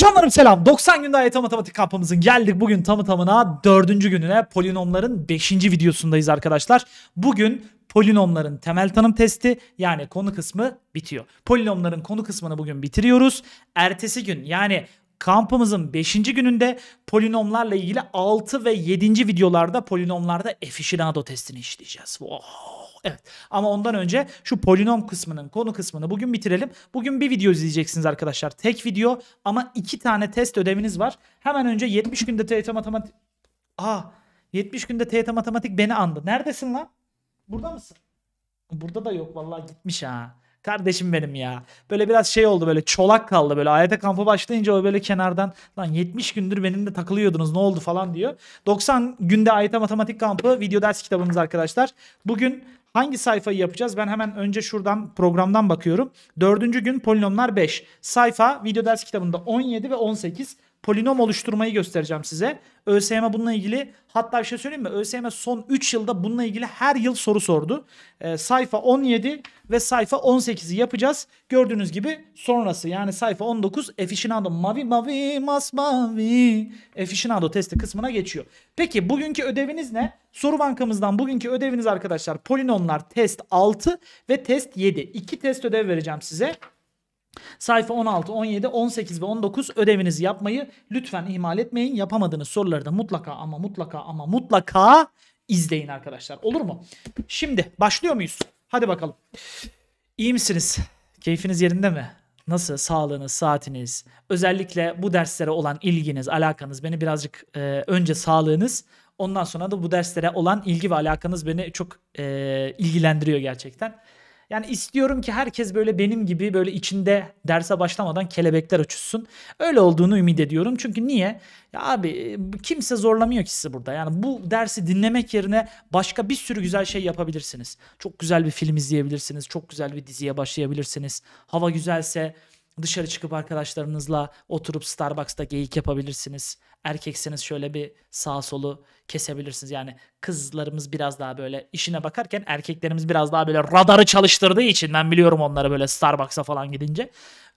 Canlarım selam. 90 günde ayet matematik kampımızın geldik. Bugün tamı tamına 4. gününe polinomların 5. videosundayız arkadaşlar. Bugün polinomların temel tanım testi yani konu kısmı bitiyor. Polinomların konu kısmını bugün bitiriyoruz. Ertesi gün yani kampımızın 5. gününde polinomlarla ilgili 6 ve 7. videolarda polinomlarda f testini işleyeceğiz. Wow. Evet ama ondan önce şu polinom kısmının konu kısmını bugün bitirelim. Bugün bir video izleyeceksiniz arkadaşlar. Tek video ama iki tane test ödeviniz var. Hemen önce 70 günde TYT e matematik... Aa 70 günde TYT e matematik beni andı. Neredesin lan? Burada mısın? Burada da yok vallahi gitmiş ha. Kardeşim benim ya. Böyle biraz şey oldu böyle çolak kaldı böyle. Ayete kampı başlayınca o böyle kenardan lan 70 gündür benimle takılıyordunuz ne oldu falan diyor. 90 günde Ayete Matematik Kampı video ders kitabımız arkadaşlar. Bugün Hangi sayfayı yapacağız? Ben hemen önce şuradan programdan bakıyorum. Dördüncü gün polinomlar 5. Sayfa video ders kitabında 17 ve 18 polinom oluşturmayı göstereceğim size. ÖSYM bununla ilgili hatta bir şey söyleyeyim mi? ÖSYM son 3 yılda bununla ilgili her yıl soru sordu. E, sayfa 17 ve sayfa 18'i yapacağız. Gördüğünüz gibi sonrası yani sayfa 19 Efişinado mavi mavi mavi. Efişinado testi kısmına geçiyor. Peki bugünkü ödeviniz ne? Soru bankamızdan bugünkü ödeviniz arkadaşlar polinomlar test 6 ve test 7. 2 test ödev vereceğim size. Sayfa 16, 17, 18 ve 19 ödevinizi yapmayı lütfen ihmal etmeyin. Yapamadığınız soruları da mutlaka ama mutlaka ama mutlaka izleyin arkadaşlar. Olur mu? Şimdi başlıyor muyuz? Hadi bakalım. İyi misiniz? Keyfiniz yerinde mi? Nasıl sağlığınız, saatiniz, özellikle bu derslere olan ilginiz, alakanız beni birazcık e, önce sağlığınız, ondan sonra da bu derslere olan ilgi ve alakanız beni çok e, ilgilendiriyor gerçekten. Yani istiyorum ki herkes böyle benim gibi böyle içinde derse başlamadan kelebekler uçuşsun. Öyle olduğunu ümit ediyorum. Çünkü niye? Ya abi e, kimse zorlamıyor ki sizi burada. Yani bu dersi dinlemek yerine başka bir sürü güzel şey yapabilirsiniz. Çok güzel bir film izleyebilirsiniz. Çok güzel bir diziye başlayabilirsiniz. Hava güzelse dışarı çıkıp arkadaşlarınızla oturup Starbucks'ta geyik yapabilirsiniz erkekseniz şöyle bir sağ solu kesebilirsiniz. Yani kızlarımız biraz daha böyle işine bakarken erkeklerimiz biraz daha böyle radarı çalıştırdığı için ben biliyorum onları böyle Starbucks'a falan gidince.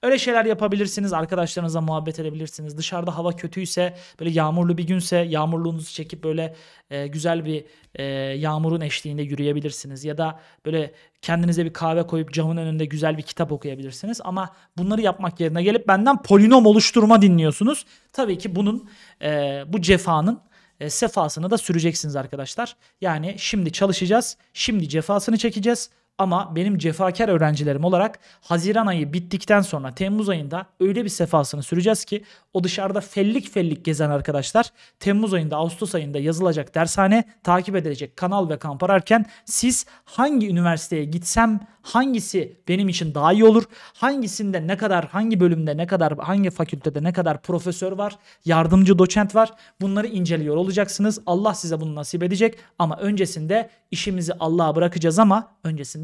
Öyle şeyler yapabilirsiniz. Arkadaşlarınızla muhabbet edebilirsiniz. Dışarıda hava kötüyse böyle yağmurlu bir günse yağmurluğunuzu çekip böyle e, güzel bir e, yağmurun eşliğinde yürüyebilirsiniz. Ya da böyle kendinize bir kahve koyup camın önünde güzel bir kitap okuyabilirsiniz. Ama bunları yapmak yerine gelip benden polinom oluşturma dinliyorsunuz. Tabii ki bunun e, bu cefanın e, sefasını da süreceksiniz arkadaşlar. Yani şimdi çalışacağız, şimdi cefasını çekeceğiz. Ama benim cefakar öğrencilerim olarak Haziran ayı bittikten sonra Temmuz ayında öyle bir sefasını süreceğiz ki o dışarıda fellik fellik gezen arkadaşlar Temmuz ayında Ağustos ayında yazılacak dershane takip edilecek kanal ve kamp ararken siz hangi üniversiteye gitsem hangisi benim için daha iyi olur? Hangisinde ne kadar hangi bölümde ne kadar hangi fakültede ne kadar profesör var? Yardımcı doçent var. Bunları inceliyor olacaksınız. Allah size bunu nasip edecek ama öncesinde işimizi Allah'a bırakacağız ama öncesinde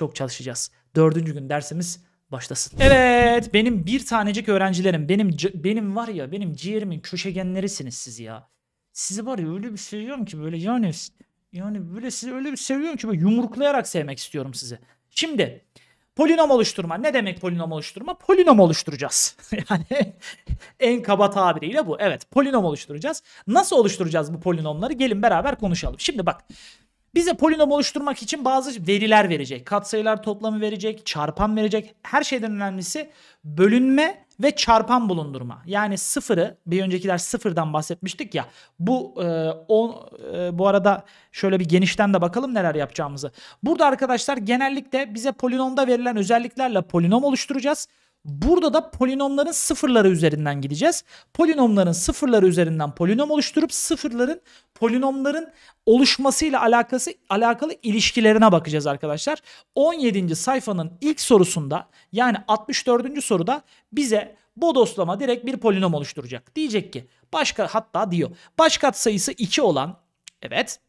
çok çalışacağız. Dördüncü gün dersimiz başlasın. Evet benim bir tanecik öğrencilerim benim benim var ya benim ciğerimin köşegenlerisiniz siz ya. Sizi var ya öyle bir seviyorum ki böyle yani yani böyle sizi öyle bir seviyorum ki böyle yumruklayarak sevmek istiyorum sizi. Şimdi polinom oluşturma ne demek polinom oluşturma? Polinom oluşturacağız. yani en kaba tabiriyle bu. Evet polinom oluşturacağız. Nasıl oluşturacağız bu polinomları? Gelin beraber konuşalım. Şimdi bak bize polinom oluşturmak için bazı veriler verecek. Katsayılar toplamı verecek, çarpan verecek. Her şeyden önemlisi bölünme ve çarpan bulundurma. Yani sıfırı bir önceki ders sıfırdan bahsetmiştik ya. Bu e, on, e, bu arada şöyle bir genişten de bakalım neler yapacağımızı. Burada arkadaşlar genellikle bize polinomda verilen özelliklerle polinom oluşturacağız. Burada da polinomların sıfırları üzerinden gideceğiz. Polinomların sıfırları üzerinden polinom oluşturup sıfırların polinomların oluşmasıyla alakası alakalı ilişkilerine bakacağız arkadaşlar. 17. sayfanın ilk sorusunda yani 64. soruda bize bodoslama direkt bir polinom oluşturacak. Diyecek ki başka hatta diyor baş katsayısı 2 olan evet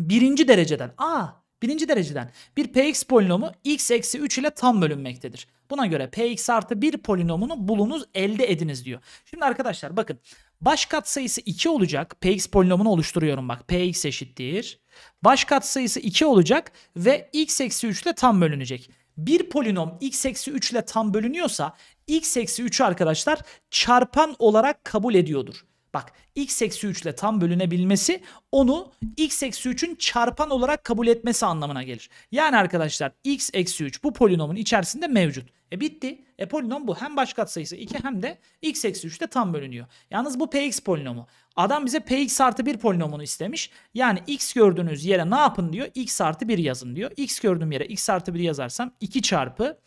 birinci dereceden a Birinci dereceden bir px polinomu x eksi 3 ile tam bölünmektedir. Buna göre px artı 1 polinomunu bulunuz elde ediniz diyor. Şimdi arkadaşlar bakın baş katsayısı 2 olacak. px polinomunu oluşturuyorum bak px eşittir. Baş katsayısı 2 olacak ve x eksi 3 ile tam bölünecek. Bir polinom x eksi 3 ile tam bölünüyorsa x eksi 3 arkadaşlar çarpan olarak kabul ediyordur. Bak x eksi 3 ile tam bölünebilmesi onu x eksi 3'ün çarpan olarak kabul etmesi anlamına gelir. Yani arkadaşlar x eksi 3 bu polinomun içerisinde mevcut. E bitti. E polinom bu. Hem baş katsayısı 2 hem de x eksi 3 ile tam bölünüyor. Yalnız bu px polinomu. Adam bize px artı 1 polinomunu istemiş. Yani x gördüğünüz yere ne yapın diyor. x artı 1 yazın diyor. x gördüğüm yere x artı 1 yazarsam 2 çarpı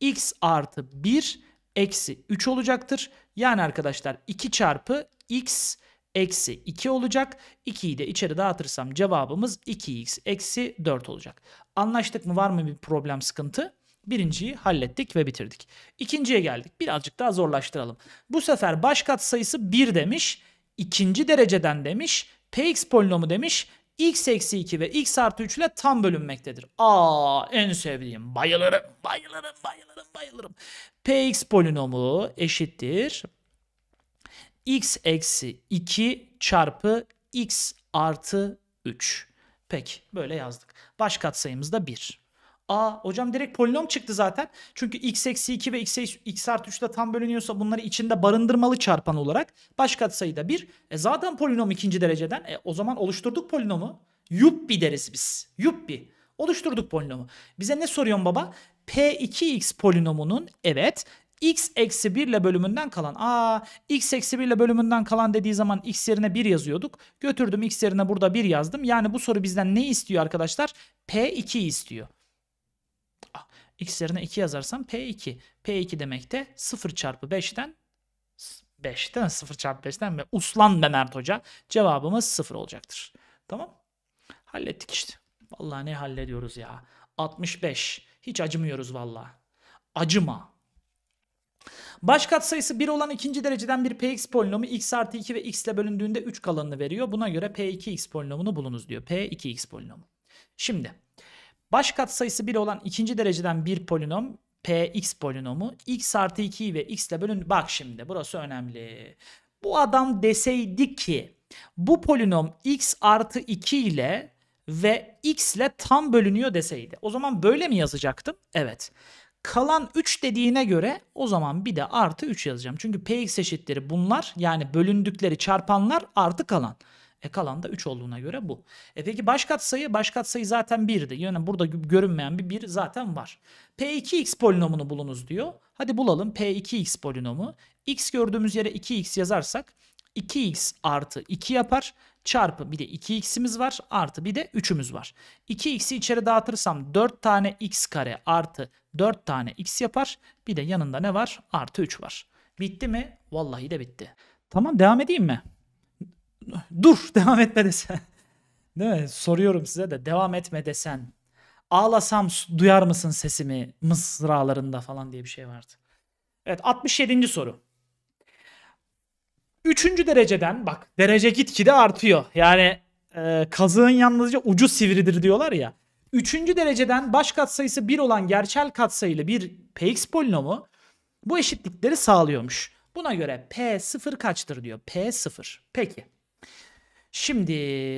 x artı 1 eksi 3 olacaktır. Yani arkadaşlar 2 çarpı x eksi 2 olacak. 2'yi de içeri dağıtırsam cevabımız 2x eksi 4 olacak. Anlaştık mı var mı bir problem sıkıntı? Birinciyi hallettik ve bitirdik. İkinciye geldik. Birazcık daha zorlaştıralım. Bu sefer baş sayısı 1 demiş. ikinci dereceden demiş. Px polinomu demiş x eksi 2 ve x artı 3 ile tam bölünmektedir. Aa en sevdiğim bayılırım bayılırım bayılırım bayılırım. Px polinomu eşittir x eksi 2 çarpı x artı 3. Peki böyle yazdık. Baş katsayımız da 1. Aa hocam direkt polinom çıktı zaten. Çünkü x eksi 2 ve x, x artı 3 de tam bölünüyorsa bunları içinde barındırmalı çarpan olarak. Baş katsayı da 1. E zaten polinom ikinci dereceden. E, o zaman oluşturduk polinomu. Yuppi deriz biz. Yuppi. Oluşturduk polinomu. Bize ne soruyorsun baba? P2x polinomunun evet x eksi 1 ile bölümünden kalan. Aa x eksi 1 ile bölümünden kalan dediği zaman x yerine 1 yazıyorduk. Götürdüm x yerine burada 1 yazdım. Yani bu soru bizden ne istiyor arkadaşlar? P2 istiyor. x yerine 2 yazarsam P2. P2 demek de 0 çarpı 5'ten 5 değil mi? 0 çarpı 5'ten ve uslan be Mert Hoca. Cevabımız 0 olacaktır. Tamam. Hallettik işte. Vallahi ne hallediyoruz ya. 65. Hiç acımıyoruz vallahi. Acıma. Baş katsayısı 1 olan ikinci dereceden bir px polinomu x artı 2 ve x ile bölündüğünde 3 kalanını veriyor. Buna göre p2x polinomunu bulunuz diyor. p2x polinomu. Şimdi baş katsayısı 1 olan ikinci dereceden bir polinom px polinomu x artı 2 ve x ile bölün. Bak şimdi burası önemli. Bu adam deseydi ki bu polinom x artı 2 ile ve x ile tam bölünüyor deseydi. O zaman böyle mi yazacaktım? Evet. Kalan 3 dediğine göre o zaman bir de artı 3 yazacağım. Çünkü px eşitleri bunlar yani bölündükleri çarpanlar artı kalan. E kalan da 3 olduğuna göre bu. E peki baş katsayı? Baş katsayı zaten 1'di. Yani burada görünmeyen bir 1 zaten var. P2x polinomunu bulunuz diyor. Hadi bulalım P2x polinomu. X gördüğümüz yere 2x yazarsak 2x artı 2 yapar. Çarpı bir de 2x'imiz var artı bir de 3'ümüz var. 2x'i içeri dağıtırsam 4 tane x kare artı 4 tane x yapar. Bir de yanında ne var? Artı 3 var. Bitti mi? Vallahi de bitti. Tamam devam edeyim mi? Dur devam etme desen. Değil mi? Soruyorum size de devam etme desen. Ağlasam duyar mısın sesimi mısralarında falan diye bir şey vardı. Evet 67. soru. Üçüncü dereceden bak derece gitgide artıyor. Yani e, kazığın yalnızca ucu sivridir diyorlar ya. Üçüncü dereceden baş katsayısı 1 olan gerçel katsayılı bir px polinomu bu eşitlikleri sağlıyormuş. Buna göre p0 kaçtır diyor. p0. Peki. Şimdi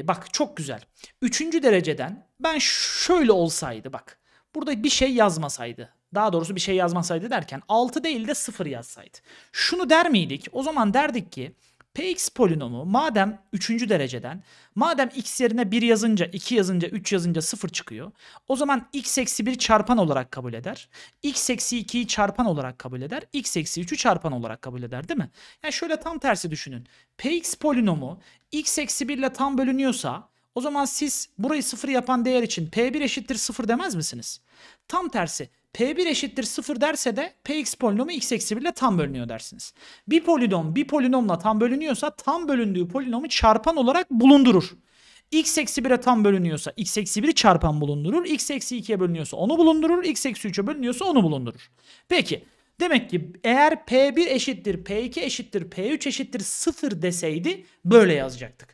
bak çok güzel. Üçüncü dereceden ben şöyle olsaydı bak. Burada bir şey yazmasaydı. Daha doğrusu bir şey yazmasaydı derken 6 değil de 0 yazsaydı. Şunu der miydik? O zaman derdik ki Px polinomu madem 3. dereceden, madem x yerine 1 yazınca, 2 yazınca, 3 yazınca 0 çıkıyor. O zaman x eksi 1 çarpan olarak kabul eder. x eksi 2'yi çarpan olarak kabul eder. x eksi 3'ü çarpan olarak kabul eder değil mi? Yani şöyle tam tersi düşünün. Px polinomu x eksi 1 ile tam bölünüyorsa o zaman siz burayı 0 yapan değer için p1 eşittir 0 demez misiniz? Tam tersi P1 eşittir 0 derse de Px polinomu x eksi 1 ile tam bölünüyor dersiniz. Bir polinom bir polinomla tam bölünüyorsa tam bölündüğü polinomu çarpan olarak bulundurur. x eksi 1'e tam bölünüyorsa x eksi 1'i çarpan bulundurur. x eksi 2'ye bölünüyorsa onu bulundurur. x eksi 3'e bölünüyorsa onu bulundurur. Peki demek ki eğer P1 eşittir P2 eşittir P3 eşittir 0 deseydi böyle yazacaktık.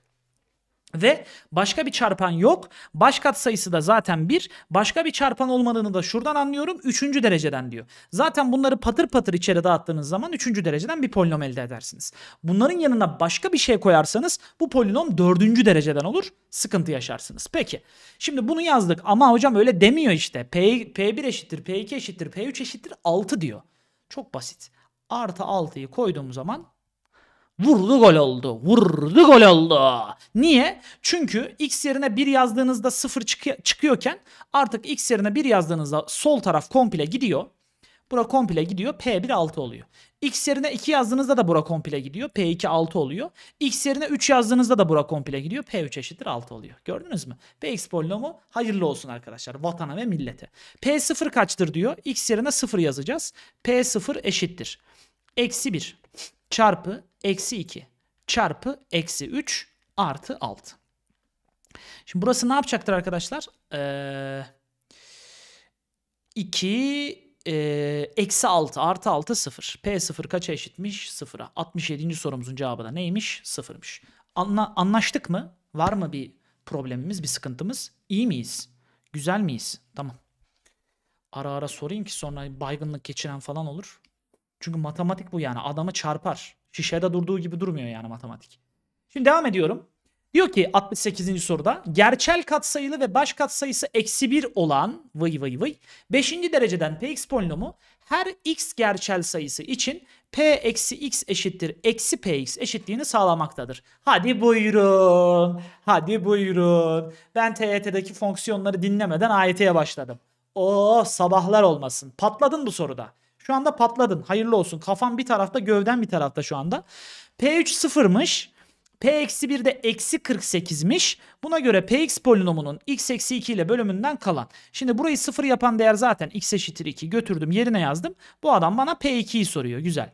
Ve başka bir çarpan yok. Baş kat sayısı da zaten 1. Başka bir çarpan olmadığını da şuradan anlıyorum. 3. dereceden diyor. Zaten bunları patır patır içeri dağıttığınız zaman 3. dereceden bir polinom elde edersiniz. Bunların yanına başka bir şey koyarsanız bu polinom 4. dereceden olur. Sıkıntı yaşarsınız. Peki. Şimdi bunu yazdık ama hocam öyle demiyor işte. P, P1 eşittir, P2 eşittir, P3 eşittir 6 diyor. Çok basit. Artı 6'yı koyduğum zaman Vurdu gol oldu. Vurdu gol oldu. Niye? Çünkü x yerine 1 yazdığınızda 0 çık çıkıyorken artık x yerine 1 yazdığınızda sol taraf komple gidiyor. Bura komple gidiyor. P1 6 oluyor. X yerine 2 yazdığınızda da bura komple gidiyor. P2 6 oluyor. X yerine 3 yazdığınızda da bura komple gidiyor. P3 eşittir 6 oluyor. Gördünüz mü? Px polinomu hayırlı olsun arkadaşlar. Vatana ve millete. P0 kaçtır diyor. X yerine 0 yazacağız. P0 eşittir. Eksi 1 çarpı eksi 2 çarpı eksi 3 artı 6. Şimdi burası ne yapacaktır arkadaşlar? Ee, 2 e, eksi 6 artı 6 0. P0 kaça eşitmiş? 0'a. 67. sorumuzun cevabı da neymiş? 0'mış. Anla, anlaştık mı? Var mı bir problemimiz, bir sıkıntımız? İyi miyiz? Güzel miyiz? Tamam. Ara ara sorayım ki sonra baygınlık geçiren falan olur. Çünkü matematik bu yani. Adamı çarpar. Şişede durduğu gibi durmuyor yani matematik. Şimdi devam ediyorum. Diyor ki 68. soruda gerçel katsayılı ve baş katsayısı eksi 1 olan vay vay vay 5. dereceden px polinomu her x gerçel sayısı için p eksi x eşittir eksi px eşitliğini sağlamaktadır. Hadi buyurun. Hadi buyurun. Ben TYT'deki fonksiyonları dinlemeden AYT'ye başladım. Oo sabahlar olmasın. Patladın bu soruda. Şu anda patladın. Hayırlı olsun. Kafan bir tarafta, gövden bir tarafta şu anda. P3 sıfırmış. P-1 eksi de eksi 48'miş. Buna göre Px polinomunun x eksi 2 ile bölümünden kalan. Şimdi burayı sıfır yapan değer zaten x eşittir 2 götürdüm yerine yazdım. Bu adam bana P2'yi soruyor. Güzel.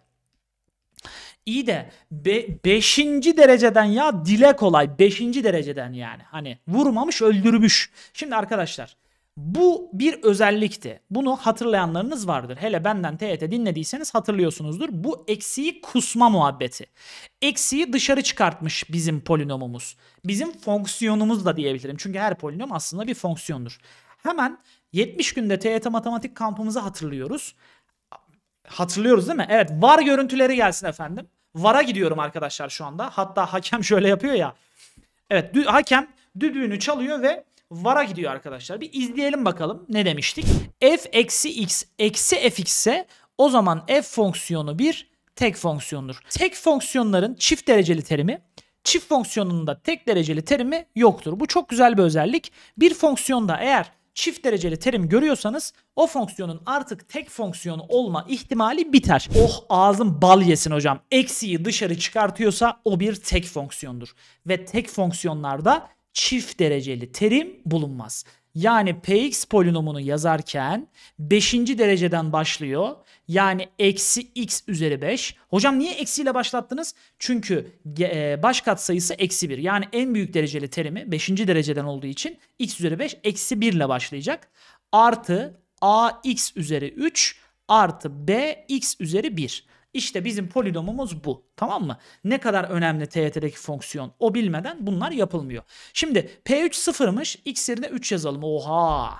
İyi de 5. Be dereceden ya dile kolay 5. dereceden yani. Hani vurmamış öldürmüş. Şimdi arkadaşlar bu bir özellikti. Bunu hatırlayanlarınız vardır. Hele benden TET dinlediyseniz hatırlıyorsunuzdur. Bu eksiği kusma muhabbeti. Eksiği dışarı çıkartmış bizim polinomumuz. Bizim fonksiyonumuz da diyebilirim. Çünkü her polinom aslında bir fonksiyondur. Hemen 70 günde TET matematik kampımızı hatırlıyoruz. Hatırlıyoruz değil mi? Evet var görüntüleri gelsin efendim. Vara gidiyorum arkadaşlar şu anda. Hatta hakem şöyle yapıyor ya. Evet hakem düdüğünü çalıyor ve VAR'a gidiyor arkadaşlar. Bir izleyelim bakalım ne demiştik. f eksi x eksi f ise o zaman f fonksiyonu bir tek fonksiyondur. Tek fonksiyonların çift dereceli terimi çift fonksiyonunda tek dereceli terimi yoktur. Bu çok güzel bir özellik. Bir fonksiyonda eğer çift dereceli terim görüyorsanız o fonksiyonun artık tek fonksiyon olma ihtimali biter. Oh ağzım bal yesin hocam. Eksiyi dışarı çıkartıyorsa o bir tek fonksiyondur. Ve tek fonksiyonlarda çift dereceli terim bulunmaz. Yani px polinomunu yazarken 5. dereceden başlıyor. Yani eksi x üzeri 5. Hocam niye eksiyle başlattınız? Çünkü e, baş katsayısı eksi 1. Yani en büyük dereceli terimi 5. dereceden olduğu için x üzeri 5 eksi 1 ile başlayacak. Artı ax üzeri 3 artı bx üzeri 1. İşte bizim polinomumuz bu. Tamam mı? Ne kadar önemli TYT'deki fonksiyon. O bilmeden bunlar yapılmıyor. Şimdi P3 sıfırmış. X yerine 3 yazalım. Oha.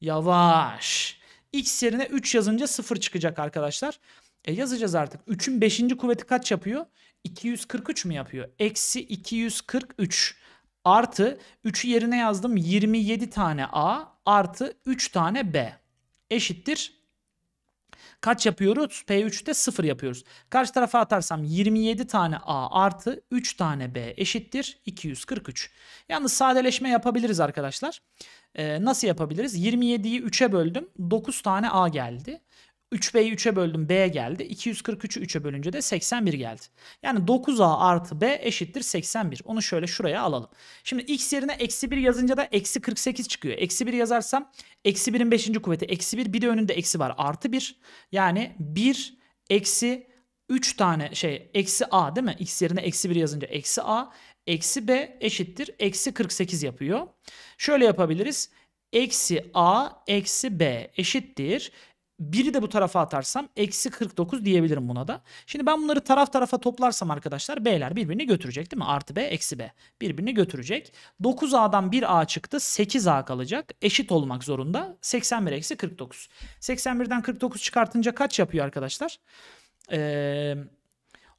Yavaş. X yerine 3 yazınca 0 çıkacak arkadaşlar. E yazacağız artık. 3'ün 5. kuvveti kaç yapıyor? 243 mü yapıyor? Eksi 243 artı 3'ü yerine yazdım 27 tane A artı 3 tane B eşittir Kaç yapıyoruz? P3'te 0 yapıyoruz. Karşı tarafa atarsam 27 tane A artı 3 tane B eşittir 243. Yalnız sadeleşme yapabiliriz arkadaşlar. Ee, nasıl yapabiliriz? 27'yi 3'e böldüm. 9 tane A geldi. 3B'yi 3'e böldüm B geldi. 243'ü 3'e bölünce de 81 geldi. Yani 9A artı B eşittir 81. Onu şöyle şuraya alalım. Şimdi X yerine eksi 1 yazınca da eksi 48 çıkıyor. Eksi 1 yazarsam eksi 1'in 5. kuvveti eksi 1 bir de önünde eksi var artı 1. Yani 1 eksi 3 tane şey eksi A değil mi? X yerine eksi 1 yazınca eksi A eksi B eşittir eksi 48 yapıyor. Şöyle yapabiliriz eksi a eksi b eşittir biri de bu tarafa atarsam eksi 49 diyebilirim buna da. Şimdi ben bunları taraf tarafa toplarsam arkadaşlar B'ler birbirini götürecek değil mi? Artı B eksi B birbirini götürecek. 9A'dan 1A çıktı 8A kalacak. Eşit olmak zorunda 81 eksi 49. 81'den 49 çıkartınca kaç yapıyor arkadaşlar? Ee,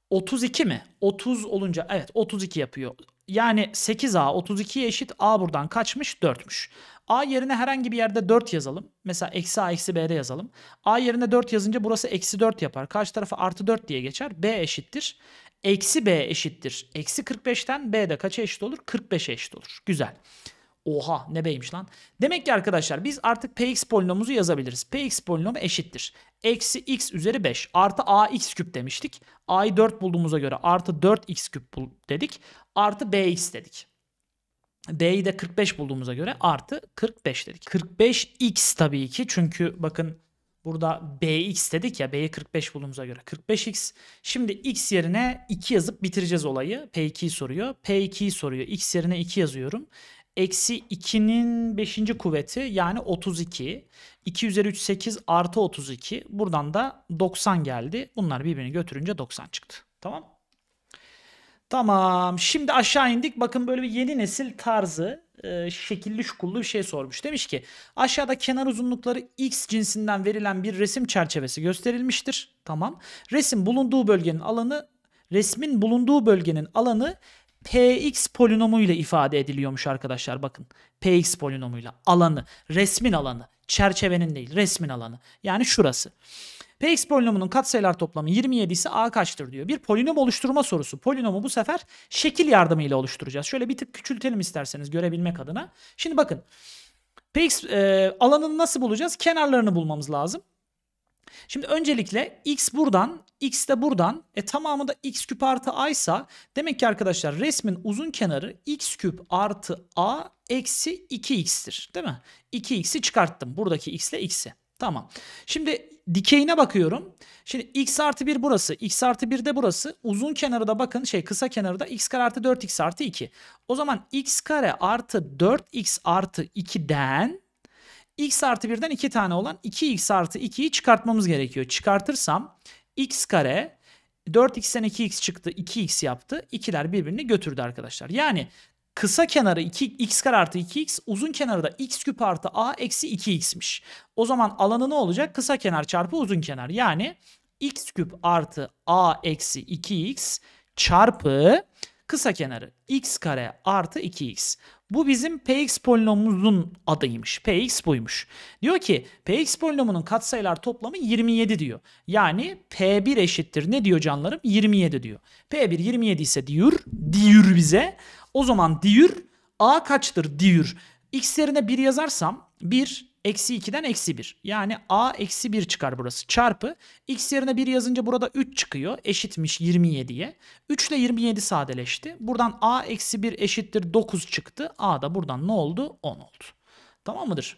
32 mi? 30 olunca evet 32 yapıyor. Yani 8A 32'ye eşit A buradan kaçmış 4'müş. A yerine herhangi bir yerde 4 yazalım. Mesela eksi A eksi B'de yazalım. A yerine 4 yazınca burası eksi 4 yapar. Karşı tarafa artı 4 diye geçer. B eşittir. Eksi B eşittir. Eksi 45'ten B de kaça eşit olur? 45'e eşit olur. Güzel. Oha ne beymiş lan. Demek ki arkadaşlar biz artık px polinomumuzu yazabiliriz. px polinomu eşittir. Eksi x üzeri 5 artı ax küp demiştik. a'yı 4 bulduğumuza göre artı 4x küp dedik. Artı bx dedik. B'yi de 45 bulduğumuza göre artı 45 dedik. 45x tabii ki çünkü bakın burada bx dedik ya b'yi 45 bulduğumuza göre 45x. Şimdi x yerine 2 yazıp bitireceğiz olayı. P2'yi soruyor. P2'yi soruyor. x yerine 2 yazıyorum. Eksi 2'nin 5. kuvveti yani 32. 2 üzeri 3 8 artı 32. Buradan da 90 geldi. Bunlar birbirini götürünce 90 çıktı. Tamam Tamam. Şimdi aşağı indik. Bakın böyle bir yeni nesil tarzı e, şekilli şukullu bir şey sormuş. Demiş ki aşağıda kenar uzunlukları x cinsinden verilen bir resim çerçevesi gösterilmiştir. Tamam. Resim bulunduğu bölgenin alanı resmin bulunduğu bölgenin alanı px polinomu ile ifade ediliyormuş arkadaşlar bakın. px polinomuyla alanı, resmin alanı, çerçevenin değil, resmin alanı. Yani şurası. Px polinomunun katsayılar toplamı 27 ise a kaçtır diyor. Bir polinom oluşturma sorusu. Polinomu bu sefer şekil yardımıyla oluşturacağız. Şöyle bir tık küçültelim isterseniz görebilmek adına. Şimdi bakın. Px e, alanını nasıl bulacağız? Kenarlarını bulmamız lazım. Şimdi öncelikle x buradan, x de buradan. E tamamı da x küp artı a ise demek ki arkadaşlar resmin uzun kenarı x küp artı a eksi 2x'tir. Değil mi? 2x'i çıkarttım. Buradaki x ile x'i. Tamam. Şimdi Dikeyine bakıyorum. Şimdi x artı 1 burası. x artı 1 de burası. Uzun kenarı da bakın şey kısa kenarı da x kare artı 4x artı 2. O zaman x kare artı 4x artı 2'den x artı 1'den 2 tane olan 2x artı 2'yi çıkartmamız gerekiyor. Çıkartırsam x kare 4x'ten 2x çıktı 2x yaptı. 2'ler birbirini götürdü arkadaşlar. Yani Kısa kenarı 2, x kare artı 2x, uzun kenarı da x küp artı a eksi 2x'miş. O zaman alanı ne olacak? Kısa kenar çarpı uzun kenar. Yani x küp artı a eksi 2x çarpı kısa kenarı x kare artı 2x. Bu bizim px polinomumuzun adıymış. px buymuş. Diyor ki px polinomunun katsayılar toplamı 27 diyor. Yani p1 eşittir ne diyor canlarım? 27 diyor. p1 27 ise diyor, diyor bize. O zaman diür a kaçtır diür? X yerine 1 yazarsam 1 eksi 2'den eksi 1. Yani a eksi 1 çıkar burası. Çarpı x yerine 1 yazınca burada 3 çıkıyor. Eşitmiş 27'ye. 3 ile 27 sadeleşti. Buradan a eksi 1 eşittir 9 çıktı. a da buradan ne oldu? 10 oldu. Tamam mıdır?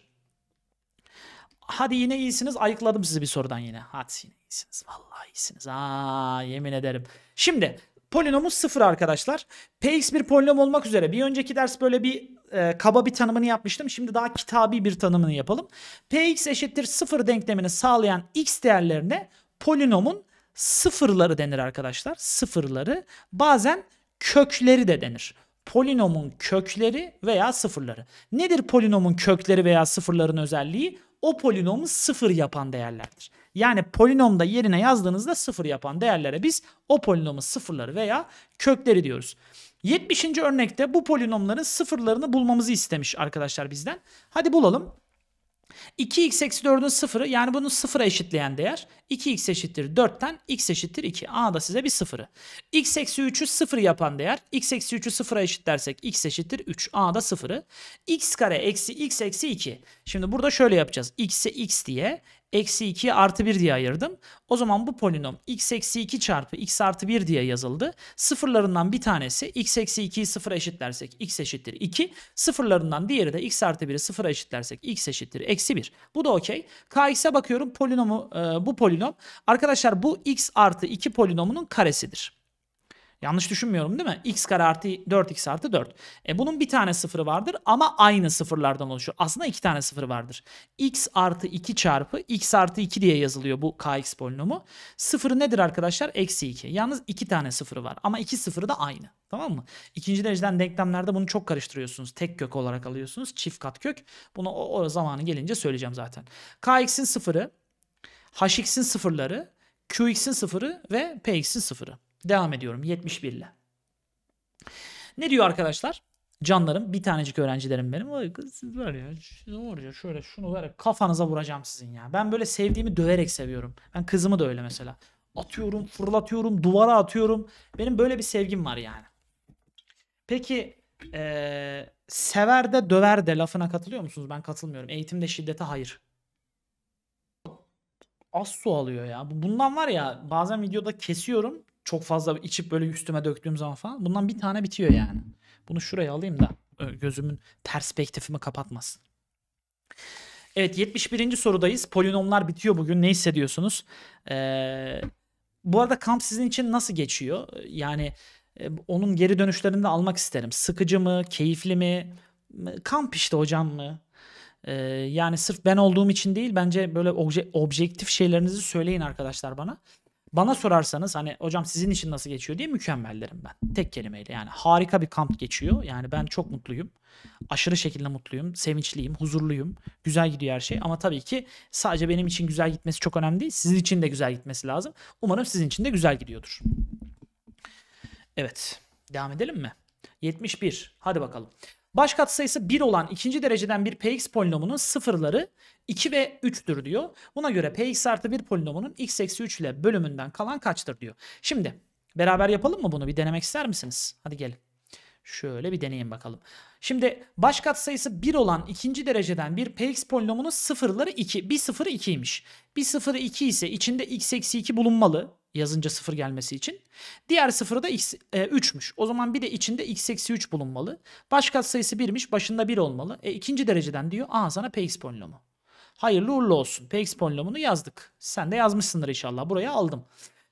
Hadi yine iyisiniz. Ayıkladım sizi bir sorudan yine. Hadi yine iyisiniz. Vallahi iyisiniz. Aa yemin ederim. Şimdi Polinomumuz sıfır arkadaşlar. Px bir polinom olmak üzere bir önceki ders böyle bir e, kaba bir tanımını yapmıştım. Şimdi daha kitabi bir tanımını yapalım. Px eşittir sıfır denklemini sağlayan x değerlerine polinomun sıfırları denir arkadaşlar. Sıfırları bazen kökleri de denir polinomun kökleri veya sıfırları. Nedir polinomun kökleri veya sıfırların özelliği? O polinomu sıfır yapan değerlerdir. Yani polinomda yerine yazdığınızda sıfır yapan değerlere biz o polinomun sıfırları veya kökleri diyoruz. 70. örnekte bu polinomların sıfırlarını bulmamızı istemiş arkadaşlar bizden. Hadi bulalım. 2x eksi 4'ün sıfırı yani bunun sıfıra eşitleyen değer 2x eşittir 4'ten x eşittir 2. A da size bir sıfırı. x eksi 3'ü sıfır yapan değer x eksi 3'ü sıfıra eşit dersek x eşittir 3. A da sıfırı. x kare eksi x eksi 2. Şimdi burada şöyle yapacağız. x'e x diye eksi 2 artı 1 diye ayırdım. O zaman bu polinom x eksi 2 çarpı x artı 1 diye yazıldı. Sıfırlarından bir tanesi x eksi 2'yi sıfıra eşitlersek x eşittir 2. Sıfırlarından diğeri de x artı 1'i sıfıra eşitlersek x eşittir eksi 1. Bu da okey. kx'e bakıyorum polinomu e, bu polinom. Arkadaşlar bu x artı 2 polinomunun karesidir. Yanlış düşünmüyorum değil mi? x kare artı 4x artı 4. E bunun bir tane sıfırı vardır ama aynı sıfırlardan oluşur. Aslında iki tane sıfır vardır. x artı 2 çarpı x artı 2 diye yazılıyor bu kx polinomu. Sıfırı nedir arkadaşlar? Eksi 2. Yalnız iki tane sıfırı var ama iki sıfırı da aynı. Tamam mı? İkinci dereceden denklemlerde bunu çok karıştırıyorsunuz. Tek kök olarak alıyorsunuz. Çift kat kök. Bunu o, o zamanı gelince söyleyeceğim zaten. kx'in sıfırı, hx'in sıfırları, qx'in sıfırı ve px'in sıfırı. Devam ediyorum 71 ile. Ne diyor arkadaşlar? Canlarım bir tanecik öğrencilerim benim. Vay siz var ya, siz var ya şöyle şunu var kafanıza vuracağım sizin ya. Ben böyle sevdiğimi döverek seviyorum. Ben kızımı da öyle mesela. Atıyorum, fırlatıyorum, duvara atıyorum. Benim böyle bir sevgim var yani. Peki ee, sever de döver de lafına katılıyor musunuz? Ben katılmıyorum. Eğitimde şiddete hayır. Az su alıyor ya. Bundan var ya bazen videoda kesiyorum çok fazla içip böyle üstüme döktüğüm zaman falan bundan bir tane bitiyor yani. Bunu şuraya alayım da e, gözümün perspektifimi kapatmasın. Evet 71. sorudayız. Polinomlar bitiyor bugün. Ne hissediyorsunuz? Ee, bu arada kamp sizin için nasıl geçiyor? Yani e, onun geri dönüşlerini de almak isterim. Sıkıcı mı? Keyifli mi? Kamp işte hocam mı? Ee, yani sırf ben olduğum için değil bence böyle obje, objektif şeylerinizi söyleyin arkadaşlar bana bana sorarsanız hani hocam sizin için nasıl geçiyor diye mükemmel derim ben. Tek kelimeyle yani harika bir kamp geçiyor. Yani ben çok mutluyum. Aşırı şekilde mutluyum. Sevinçliyim, huzurluyum. Güzel gidiyor her şey ama tabii ki sadece benim için güzel gitmesi çok önemli değil. Sizin için de güzel gitmesi lazım. Umarım sizin için de güzel gidiyordur. Evet. Devam edelim mi? 71. Hadi bakalım. Baş katsayısı 1 olan ikinci dereceden bir px polinomunun sıfırları 2 ve 3'tür diyor. Buna göre px artı 1 polinomunun x eksi 3 ile bölümünden kalan kaçtır diyor. Şimdi beraber yapalım mı bunu? Bir denemek ister misiniz? Hadi gelin. Şöyle bir deneyin bakalım. Şimdi baş katsayısı 1 olan ikinci dereceden bir px polinomunun sıfırları 2. Bir sıfırı 2'ymiş. Bir sıfırı 2 ise içinde x eksi 2 bulunmalı yazınca 0 gelmesi için. Diğer 0'ı da x, e, 3'müş. O zaman bir de içinde x eksi 3 bulunmalı. Baş sayısı 1'miş. Başında 1 olmalı. E, ikinci dereceden diyor. Aha sana px polinomu. Hayırlı uğurlu olsun. Px polinomunu yazdık. Sen de yazmışsındır inşallah. Buraya aldım.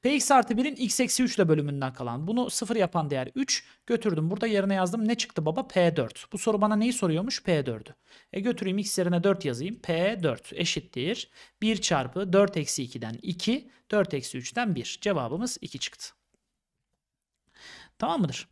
Px artı 1'in x eksi 3 ile bölümünden kalan. Bunu 0 yapan değer 3. Götürdüm. Burada yerine yazdım. Ne çıktı baba? P4. Bu soru bana neyi soruyormuş? P4'ü. E götüreyim x yerine 4 yazayım. P4 eşittir. 1 çarpı 4 eksi 2'den 2. 4 eksi 3'ten 1. Cevabımız 2 çıktı. Tamam mıdır?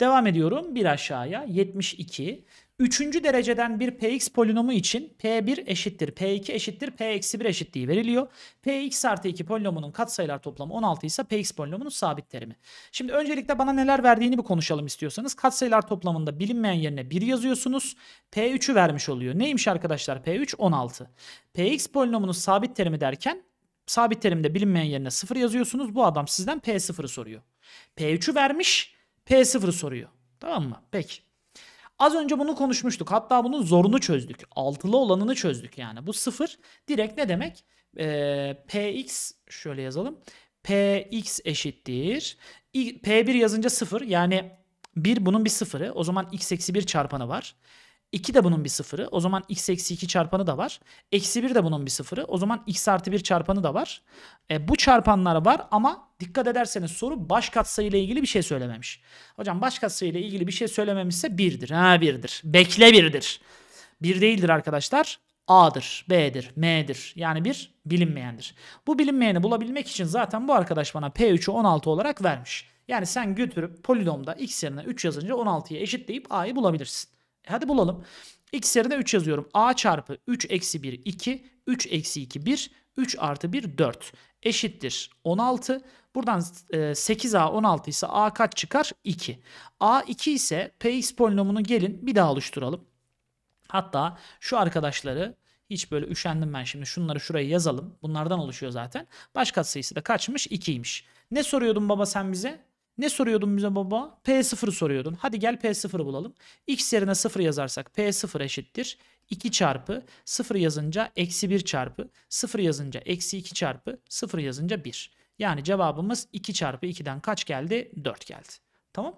Devam ediyorum. Bir aşağıya 72. Üçüncü dereceden bir px polinomu için p1 eşittir p2 eşittir p-1 eşitliği veriliyor. px artı 2 polinomunun katsayılar toplamı 16 ise px polinomunun sabit terimi. Şimdi öncelikle bana neler verdiğini bir konuşalım istiyorsanız. Katsayılar toplamında bilinmeyen yerine 1 yazıyorsunuz. p3'ü vermiş oluyor. Neymiş arkadaşlar p3 16. px polinomunun sabit terimi derken sabit terimde bilinmeyen yerine 0 yazıyorsunuz. Bu adam sizden p0'ı soruyor. p3'ü vermiş p0'ı soruyor. Tamam mı? Peki. Az önce bunu konuşmuştuk. Hatta bunun zorunu çözdük. Altılı olanını çözdük yani. Bu sıfır direkt ne demek? Ee, px şöyle yazalım. px eşittir. p1 yazınca sıfır. Yani 1 bunun bir sıfırı. O zaman x eksi 1 çarpanı var. 2 de bunun bir sıfırı. O zaman x eksi 2 çarpanı da var. Eksi 1 de bunun bir sıfırı. O zaman x artı 1 çarpanı da var. E, bu çarpanlar var ama dikkat ederseniz soru baş katsayı ile ilgili bir şey söylememiş. Hocam baş katsayı ile ilgili bir şey söylememişse 1'dir. Ha 1'dir. Bekle 1'dir. 1 bir değildir arkadaşlar. A'dır, B'dir, M'dir. Yani bir bilinmeyendir. Bu bilinmeyeni bulabilmek için zaten bu arkadaş bana P3'ü 16 olarak vermiş. Yani sen götürüp polinomda x yerine 3 yazınca 16'ya eşitleyip A'yı bulabilirsin. Hadi bulalım. X yerine 3 yazıyorum. A çarpı 3 eksi 1 2. 3 eksi 2 1. 3 artı 1 4 eşittir 16. Buradan 8A e, 16 ise A kaç çıkar? 2. A 2 ise Px polinomunu gelin bir daha oluşturalım. Hatta şu arkadaşları hiç böyle üşendim ben şimdi şunları şuraya yazalım. Bunlardan oluşuyor zaten. Başka sayısı da kaçmış? 2'ymiş. Ne soruyordun baba sen bize? Ne soruyordun bize baba? P0 soruyordun. Hadi gel P0 bulalım. X yerine 0 yazarsak P0 eşittir. 2 çarpı 0 yazınca eksi 1 çarpı 0 yazınca eksi 2 çarpı 0 yazınca 1. Yani cevabımız 2 çarpı 2'den kaç geldi? 4 geldi. Tamam.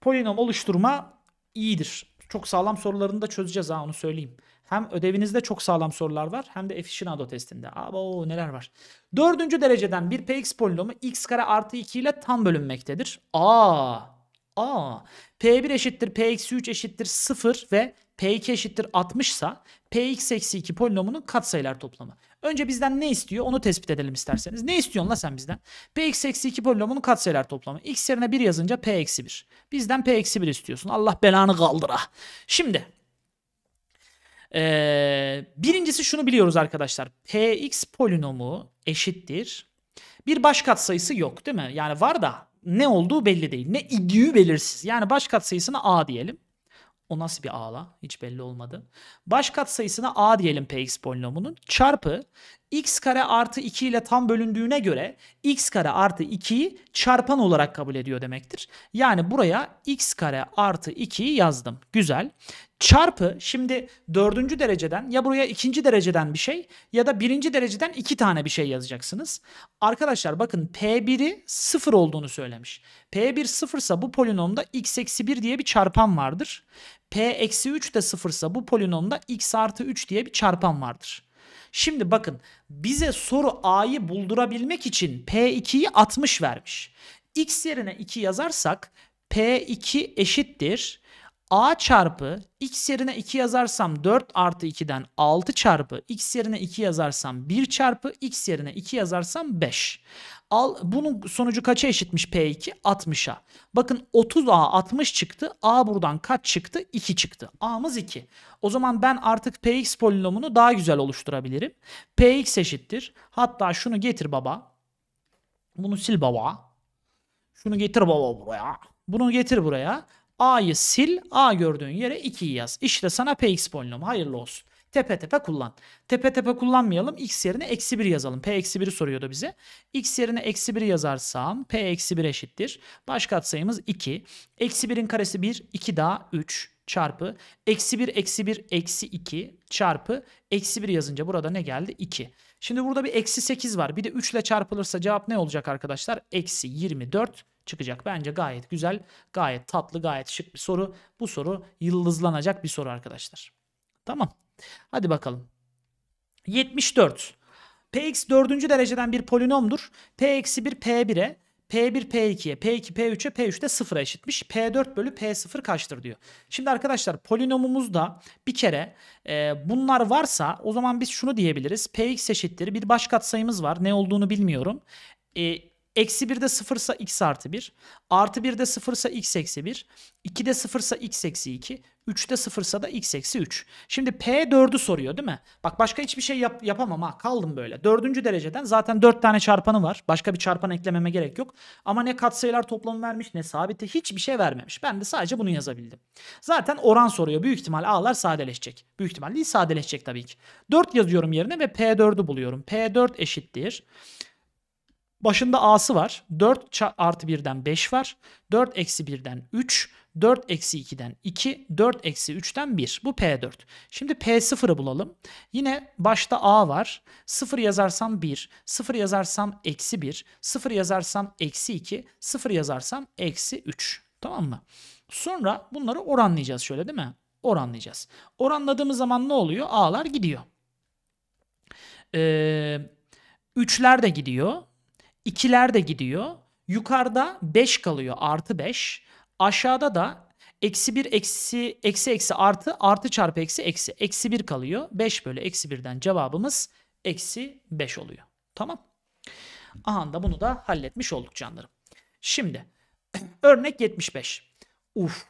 Polinom oluşturma iyidir. Çok sağlam sorularını da çözeceğiz ha onu söyleyeyim. Hem ödevinizde çok sağlam sorular var hem de aficionado testinde. Abo neler var. Dördüncü dereceden bir px polinomu x kare artı 2 ile tam bölünmektedir. A. A. P1 eşittir p eksi 3 eşittir 0 ve P2 eşittir 60 sa Px eksi 2 polinomunun katsayılar toplamı. Önce bizden ne istiyor onu tespit edelim isterseniz. Ne istiyorsun la sen bizden? Px eksi 2 polinomunun katsayılar toplamı. X yerine 1 yazınca P eksi 1. Bizden P eksi 1 istiyorsun. Allah belanı kaldıra. Ah. Şimdi ee, birincisi şunu biliyoruz arkadaşlar. Px polinomu eşittir. Bir baş sayısı yok değil mi? Yani var da ne olduğu belli değil. Ne idüğü belirsiz. Yani baş sayısına A diyelim. O nasıl bir A'la? Hiç belli olmadı. Baş sayısına A diyelim Px polinomunun. Çarpı x kare artı 2 ile tam bölündüğüne göre x kare artı 2'yi çarpan olarak kabul ediyor demektir. Yani buraya x kare artı 2'yi yazdım. Güzel çarpı şimdi dördüncü dereceden ya buraya ikinci dereceden bir şey ya da birinci dereceden iki tane bir şey yazacaksınız. Arkadaşlar bakın P1'i sıfır olduğunu söylemiş. P1 sıfırsa bu polinomda x eksi 1 diye bir çarpan vardır. P eksi 3 de sıfırsa bu polinomda x artı 3 diye bir çarpan vardır. Şimdi bakın bize soru A'yı buldurabilmek için P2'yi 60 vermiş. X yerine 2 yazarsak P2 eşittir a çarpı x yerine 2 yazarsam 4 artı 2'den 6 çarpı x yerine 2 yazarsam 1 çarpı x yerine 2 yazarsam 5. Al, bunun sonucu kaça eşitmiş P2? 60'a. Bakın 30A 60 çıktı. A buradan kaç çıktı? 2 çıktı. A'mız 2. O zaman ben artık Px polinomunu daha güzel oluşturabilirim. Px eşittir. Hatta şunu getir baba. Bunu sil baba. Şunu getir baba buraya. Bunu getir buraya. A'yı sil. A gördüğün yere 2'yi yaz. İşte sana Px polinomu. Hayırlı olsun. Tepe tepe kullan. Tepe tepe kullanmayalım. X yerine eksi 1 yazalım. P eksi 1'i soruyordu bize. X yerine eksi 1 yazarsam P eksi 1 eşittir. Baş katsayımız 2. Eksi 1'in karesi 1. 2 daha 3 çarpı eksi 1 eksi 1 eksi 2 çarpı eksi 1 yazınca burada ne geldi? 2. Şimdi burada bir eksi 8 var. Bir de 3 ile çarpılırsa cevap ne olacak arkadaşlar? Eksi 24 çıkacak. Bence gayet güzel, gayet tatlı, gayet şık bir soru. Bu soru yıldızlanacak bir soru arkadaşlar. Tamam. Hadi bakalım. 74. Px dördüncü dereceden bir polinomdur. P-1 P1'e, P1 P2'ye, P2 P3'e, P3 de 0'a eşitmiş. P4 bölü P0 kaçtır diyor. Şimdi arkadaşlar polinomumuzda bir kere e, bunlar varsa o zaman biz şunu diyebiliriz. Px eşittir bir baş katsayımız var. Ne olduğunu bilmiyorum. E, Eksi 1'de 0 ise x artı 1. Artı 1'de 0 ise x eksi 1. 2'de 0 ise x eksi 2. 3'te 0 ise da x eksi 3. Şimdi p 4'ü soruyor değil mi? Bak başka hiçbir şey yap yapamam ha. Kaldım böyle. Dördüncü dereceden zaten 4 tane çarpanı var. Başka bir çarpan eklememe gerek yok. Ama ne katsayılar toplamı vermiş ne sabiti hiçbir şey vermemiş. Ben de sadece bunu yazabildim. Zaten oran soruyor. Büyük ihtimal a'lar sadeleşecek. Büyük ihtimal değil sadeleşecek tabii ki. 4 yazıyorum yerine ve p4'ü buluyorum. p4 eşittir. Başında A'sı var. 4 artı 1'den 5 var. 4 eksi 1'den 3. 4 eksi 2'den 2. 4 eksi 3'ten 1. Bu P4. Şimdi P0'ı bulalım. Yine başta A var. 0 yazarsam 1. 0 yazarsam eksi 1. 0 yazarsam eksi 2. 0 yazarsam eksi 3. Tamam mı? Sonra bunları oranlayacağız şöyle değil mi? Oranlayacağız. Oranladığımız zaman ne oluyor? A'lar gidiyor. Ee, üçler de gidiyor. İkiler de gidiyor. Yukarıda 5 kalıyor artı 5. Aşağıda da eksi 1 eksi eksi eksi artı artı çarpı eksi eksi. Eksi 1 kalıyor. 5 bölü eksi 1'den cevabımız eksi 5 oluyor. Tamam. Aha da bunu da halletmiş olduk canlarım. Şimdi örnek 75. Uf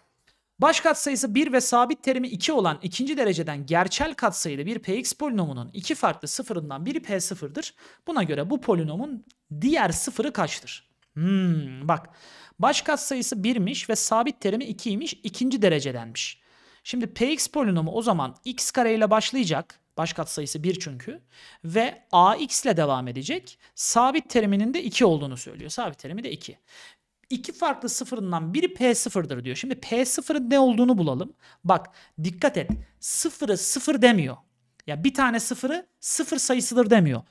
Baş katsayısı 1 ve sabit terimi 2 olan ikinci dereceden gerçel katsayılı bir px polinomunun iki farklı sıfırından biri p0'dır. Buna göre bu polinomun diğer sıfırı kaçtır? Hmm, bak baş katsayısı 1'miş ve sabit terimi 2'ymiş ikinci derecedenmiş. Şimdi px polinomu o zaman x kare ile başlayacak. Baş katsayısı 1 çünkü. Ve ax ile devam edecek. Sabit teriminin de 2 olduğunu söylüyor. Sabit terimi de 2. İki farklı sıfırından biri P0'dır diyor. Şimdi P0'ın ne olduğunu bulalım. Bak dikkat et. Sıfırı sıfır demiyor. Ya bir tane sıfırı sıfır sayısıdır demiyor.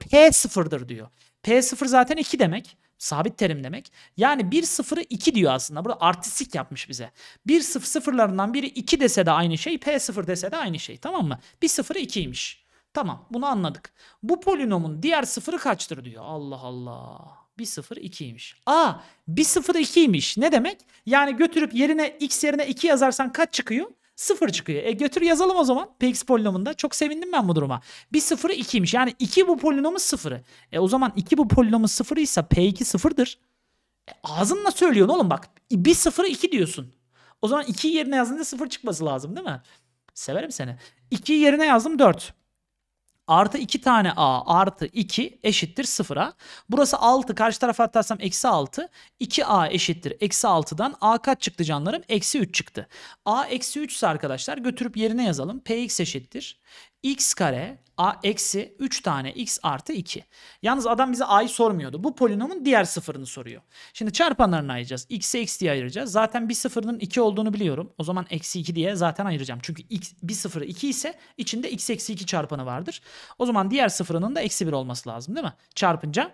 P0'dır diyor. P0 zaten 2 demek. Sabit terim demek. Yani bir sıfırı 2 diyor aslında. Burada artistik yapmış bize. Bir sıfır sıfırlarından biri 2 dese de aynı şey. P0 dese de aynı şey. Tamam mı? Bir sıfırı 2'ymiş. Tamam bunu anladık. Bu polinomun diğer sıfırı kaçtır diyor. Allah Allah. 1.02'ymiş. Aa 1.02'ymiş. Ne demek? Yani götürüp yerine x yerine 2 yazarsan kaç çıkıyor? 0 çıkıyor. E götür yazalım o zaman px polinomunda. Çok sevindim ben bu duruma. Bir 0 2'ymiş. Yani 2 bu polinomun 0'ı. E o zaman 2 bu polinomun 0'ı ise p2 0'dır. E, ağzınla söylüyorsun oğlum bak. 1 0 2 diyorsun. O zaman 2 yerine yazdığında 0 çıkması lazım değil mi? Severim seni. 2 yerine yazdım 4. Artı 2 tane a artı 2 eşittir 0'a. Burası 6. Karşı tarafa atarsam eksi 6. 2a eşittir. Eksi 6'dan a kaç çıktı canlarım? Eksi 3 çıktı. a eksi 3 ise arkadaşlar götürüp yerine yazalım. px eşittir x kare a eksi 3 tane x artı 2. Yalnız adam bize a'yı sormuyordu. Bu polinomun diğer sıfırını soruyor. Şimdi çarpanlarını ayıracağız. x'e x diye ayıracağız. Zaten bir sıfırının 2 olduğunu biliyorum. O zaman eksi 2 diye zaten ayıracağım. Çünkü x, bir sıfırı 2 ise içinde x eksi 2 çarpanı vardır. O zaman diğer sıfırının da eksi 1 olması lazım değil mi? Çarpınca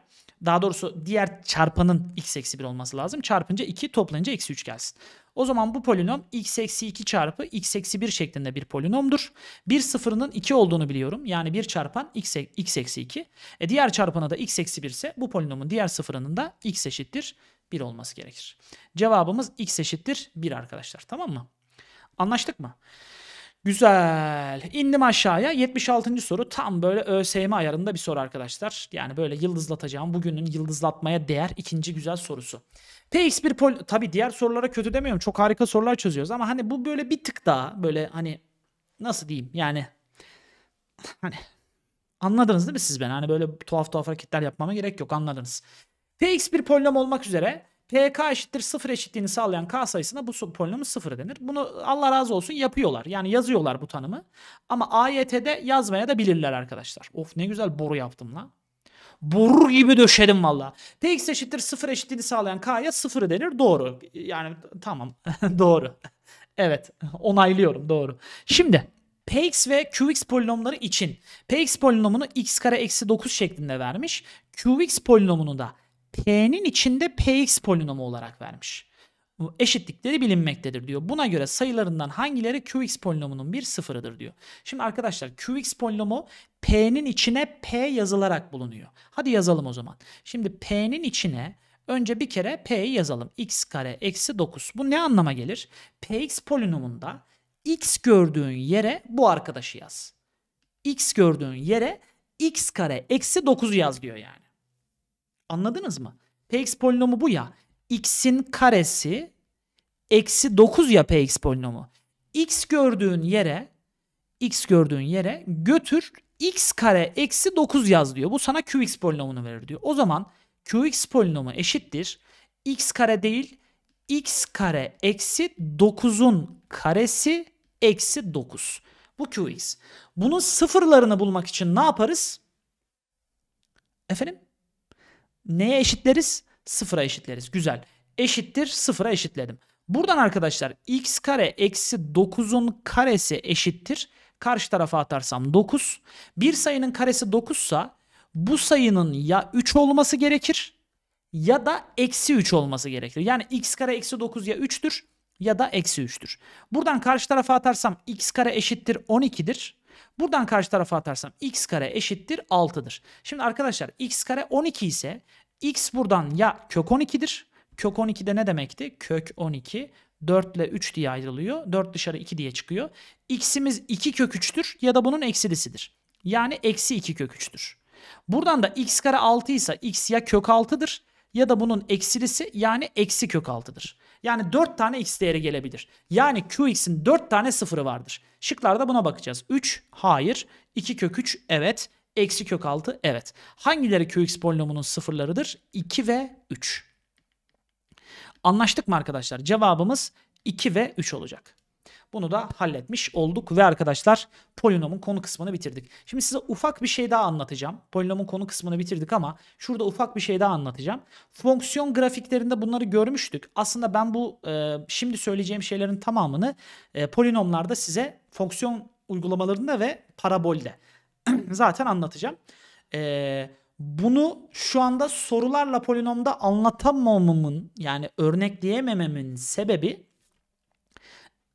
daha doğrusu diğer çarpanın x eksi 1 olması lazım. Çarpınca 2 toplayınca eksi 3 gelsin. O zaman bu polinom x eksi 2 çarpı x eksi 1 şeklinde bir polinomdur. Bir sıfırının 2 olduğunu biliyorum. Yani 1 çarpan x, e, eksi 2. E diğer çarpana da x eksi 1 ise bu polinomun diğer sıfırının da x eşittir 1 olması gerekir. Cevabımız x eşittir 1 arkadaşlar. Tamam mı? Anlaştık mı? Güzel. İndim aşağıya. 76. soru tam böyle ÖSYM ayarında bir soru arkadaşlar. Yani böyle yıldızlatacağım bugünün yıldızlatmaya değer ikinci güzel sorusu. PX1 pol tabi diğer sorulara kötü demiyorum. Çok harika sorular çözüyoruz ama hani bu böyle bir tık daha böyle hani nasıl diyeyim yani hani anladınız değil mi siz ben? Hani böyle tuhaf tuhaf hareketler yapmama gerek yok anladınız. PX bir polinom olmak üzere pk eşittir sıfır eşitliğini sağlayan k sayısına bu polinomu sıfır denir. Bunu Allah razı olsun yapıyorlar. Yani yazıyorlar bu tanımı. Ama AYT'de yazmaya da bilirler arkadaşlar. Of ne güzel boru yaptım lan. Boru gibi döşedim valla. Px eşittir sıfır eşitliğini sağlayan k'ya sıfır denir. Doğru. Yani tamam. doğru. evet. Onaylıyorum. Doğru. Şimdi Px ve Qx polinomları için Px polinomunu x kare eksi 9 şeklinde vermiş. Qx polinomunu da P'nin içinde Px polinomu olarak vermiş. Bu eşitlikleri bilinmektedir diyor. Buna göre sayılarından hangileri Qx polinomunun bir sıfırıdır diyor. Şimdi arkadaşlar Qx polinomu P'nin içine P yazılarak bulunuyor. Hadi yazalım o zaman. Şimdi P'nin içine önce bir kere P'yi yazalım. X kare eksi 9. Bu ne anlama gelir? Px polinomunda X gördüğün yere bu arkadaşı yaz. X gördüğün yere X kare eksi 9 yaz diyor yani. Anladınız mı? Px polinomu bu ya. X'in karesi eksi 9 ya Px polinomu. X gördüğün yere X gördüğün yere götür X kare eksi 9 yaz diyor. Bu sana Qx polinomunu verir diyor. O zaman Qx polinomu eşittir. X kare değil X kare eksi 9'un karesi eksi 9. Bu Qx. Bunun sıfırlarını bulmak için ne yaparız? Efendim? neye eşitleriz? Sıfıra eşitleriz. Güzel. Eşittir sıfıra eşitledim. Buradan arkadaşlar x kare eksi 9'un karesi eşittir. Karşı tarafa atarsam 9. Bir sayının karesi 9 sa bu sayının ya 3 olması gerekir ya da eksi 3 olması gerekir. Yani x kare eksi 9 ya 3'tür ya da eksi 3'tür. Buradan karşı tarafa atarsam x kare eşittir 12'dir. Buradan karşı tarafa atarsam x kare eşittir 6'dır. Şimdi arkadaşlar x kare 12 ise x buradan ya kök 12'dir. Kök 12 de ne demekti? Kök 12 4 ile 3 diye ayrılıyor. 4 dışarı 2 diye çıkıyor. x'imiz 2 kök 3'tür ya da bunun eksilisidir. Yani eksi 2 kök 3'tür. Buradan da x kare 6 ise x ya kök 6'dır ya da bunun eksilisi yani eksi kök 6'dır. Yani 4 tane x değeri gelebilir. Yani qx'in 4 tane sıfırı vardır. Şıklarda buna bakacağız. 3 hayır. 2 kök 3 evet. Eksi kök 6 evet. Hangileri Qx polinomunun sıfırlarıdır? 2 ve 3. Anlaştık mı arkadaşlar? Cevabımız 2 ve 3 olacak. Bunu da halletmiş olduk ve arkadaşlar polinomun konu kısmını bitirdik. Şimdi size ufak bir şey daha anlatacağım. Polinomun konu kısmını bitirdik ama şurada ufak bir şey daha anlatacağım. Fonksiyon grafiklerinde bunları görmüştük. Aslında ben bu e, şimdi söyleyeceğim şeylerin tamamını e, polinomlarda size fonksiyon uygulamalarında ve parabolde zaten anlatacağım. Ee, bunu şu anda sorularla polinomda anlatamamamın yani örnekleyemememin sebebi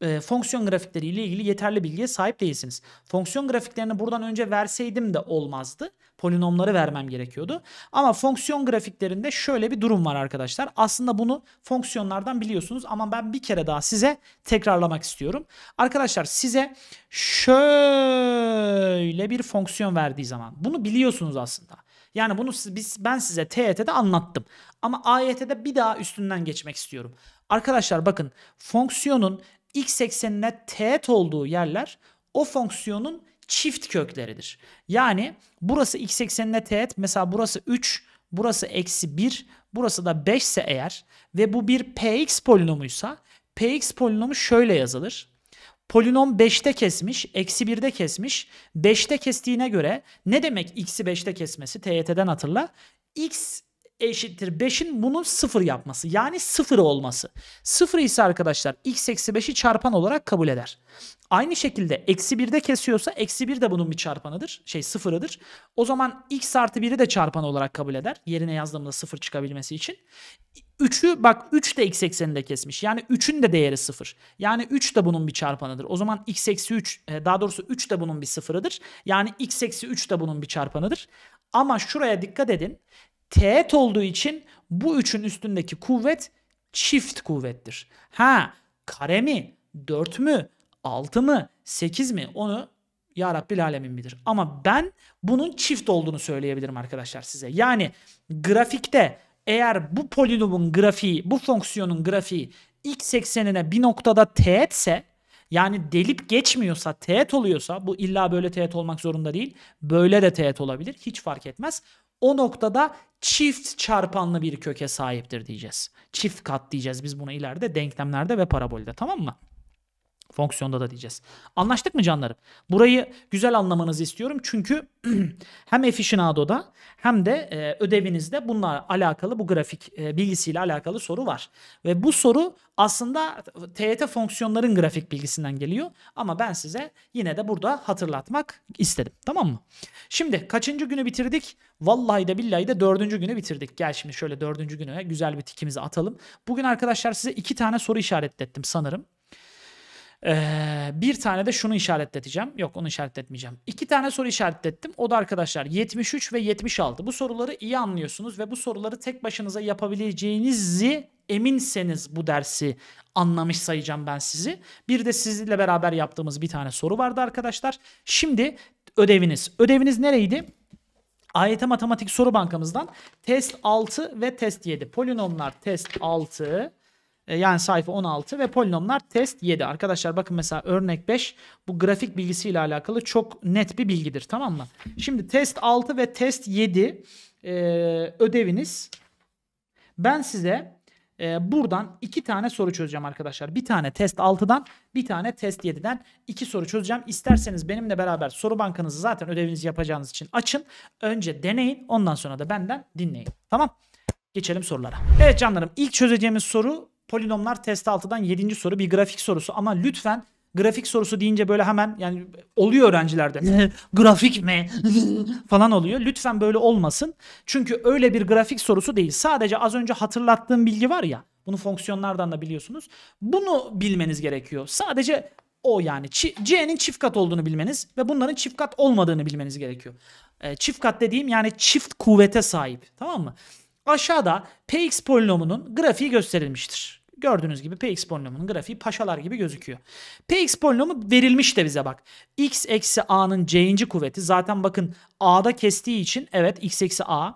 e, fonksiyon grafikleri ile ilgili yeterli bilgiye sahip değilsiniz. Fonksiyon grafiklerini buradan önce verseydim de olmazdı. Polinomları vermem gerekiyordu. Ama fonksiyon grafiklerinde şöyle bir durum var arkadaşlar. Aslında bunu fonksiyonlardan biliyorsunuz ama ben bir kere daha size tekrarlamak istiyorum. Arkadaşlar size şöyle bir fonksiyon verdiği zaman bunu biliyorsunuz aslında. Yani bunu biz, ben size TYT'de e anlattım. Ama AYT'de e bir daha üstünden geçmek istiyorum. Arkadaşlar bakın fonksiyonun x eksenine teğet olduğu yerler o fonksiyonun çift kökleridir. Yani burası x eksenine teğet mesela burası 3 burası eksi 1 burası da 5 ise eğer ve bu bir px polinomuysa px polinomu şöyle yazılır. Polinom 5'te kesmiş, eksi 1'de kesmiş. 5'te kestiğine göre ne demek x'i 5'te kesmesi? TYT'den hatırla. x eşittir 5'in bunu 0 yapması. Yani 0 olması. 0 ise arkadaşlar x eksi 5'i çarpan olarak kabul eder. Aynı şekilde eksi 1'de kesiyorsa eksi 1 de bunun bir çarpanıdır. Şey sıfırıdır. O zaman x artı 1'i de çarpan olarak kabul eder. Yerine yazdığımda 0 çıkabilmesi için. 3'ü bak 3 de x ekseninde kesmiş. Yani 3'ün de değeri 0. Yani 3 de bunun bir çarpanıdır. O zaman x eksi 3 e, daha doğrusu 3 de bunun bir sıfırıdır. Yani x eksi 3 de bunun bir çarpanıdır. Ama şuraya dikkat edin teğet olduğu için bu üçün üstündeki kuvvet çift kuvvettir. Ha kare mi, dört mü, altı mı, sekiz mi onu ya Rabbil Alemin bilir. Ama ben bunun çift olduğunu söyleyebilirim arkadaşlar size. Yani grafikte eğer bu polinomun grafiği, bu fonksiyonun grafiği x eksenine bir noktada teğetse yani delip geçmiyorsa, teğet oluyorsa bu illa böyle teğet olmak zorunda değil. Böyle de teğet olabilir. Hiç fark etmez o noktada çift çarpanlı bir köke sahiptir diyeceğiz. Çift kat diyeceğiz biz buna ileride denklemlerde ve parabolde tamam mı? Fonksiyonda da diyeceğiz. Anlaştık mı canlarım? Burayı güzel anlamanızı istiyorum. Çünkü hem Efficientado'da hem de e, ödevinizde bununla alakalı bu grafik e, bilgisiyle alakalı soru var. Ve bu soru aslında TYT fonksiyonların grafik bilgisinden geliyor. Ama ben size yine de burada hatırlatmak istedim. Tamam mı? Şimdi kaçıncı günü bitirdik? Vallahi de billahi de dördüncü günü bitirdik. Gel şimdi şöyle dördüncü güne güzel bir tikimizi atalım. Bugün arkadaşlar size iki tane soru işaretlettim sanırım. Ee, bir tane de şunu işaretleteceğim. Yok onu işaretletmeyeceğim. İki tane soru işaretlettim. O da arkadaşlar 73 ve 76. Bu soruları iyi anlıyorsunuz ve bu soruları tek başınıza yapabileceğinizi eminseniz bu dersi anlamış sayacağım ben sizi. Bir de sizinle beraber yaptığımız bir tane soru vardı arkadaşlar. Şimdi ödeviniz. Ödeviniz nereydi? AYT Matematik Soru Bankamızdan test 6 ve test 7. Polinomlar test 6 e, yani sayfa 16 ve polinomlar test 7. Arkadaşlar bakın mesela örnek 5 bu grafik bilgisiyle alakalı çok net bir bilgidir tamam mı? Şimdi test 6 ve test 7 e, ödeviniz. Ben size e, buradan iki tane soru çözeceğim arkadaşlar. Bir tane test 6'dan bir tane test 7'den iki soru çözeceğim. İsterseniz benimle beraber soru bankanızı zaten ödevinizi yapacağınız için açın. Önce deneyin ondan sonra da benden dinleyin. Tamam. Geçelim sorulara. Evet canlarım ilk çözeceğimiz soru Polinomlar test 6'dan 7. soru bir grafik sorusu ama lütfen grafik sorusu deyince böyle hemen yani oluyor öğrencilerde. grafik mi? falan oluyor. Lütfen böyle olmasın. Çünkü öyle bir grafik sorusu değil. Sadece az önce hatırlattığım bilgi var ya. Bunu fonksiyonlardan da biliyorsunuz. Bunu bilmeniz gerekiyor. Sadece o yani C'nin çift kat olduğunu bilmeniz ve bunların çift kat olmadığını bilmeniz gerekiyor. E, çift kat dediğim yani çift kuvvete sahip. Tamam mı? Aşağıda px polinomunun grafiği gösterilmiştir. Gördüğünüz gibi px polinomunun grafiği paşalar gibi gözüküyor. px polinomu verilmiş de bize bak. x eksi a'nın c'inci kuvveti zaten bakın a'da kestiği için evet x eksi a.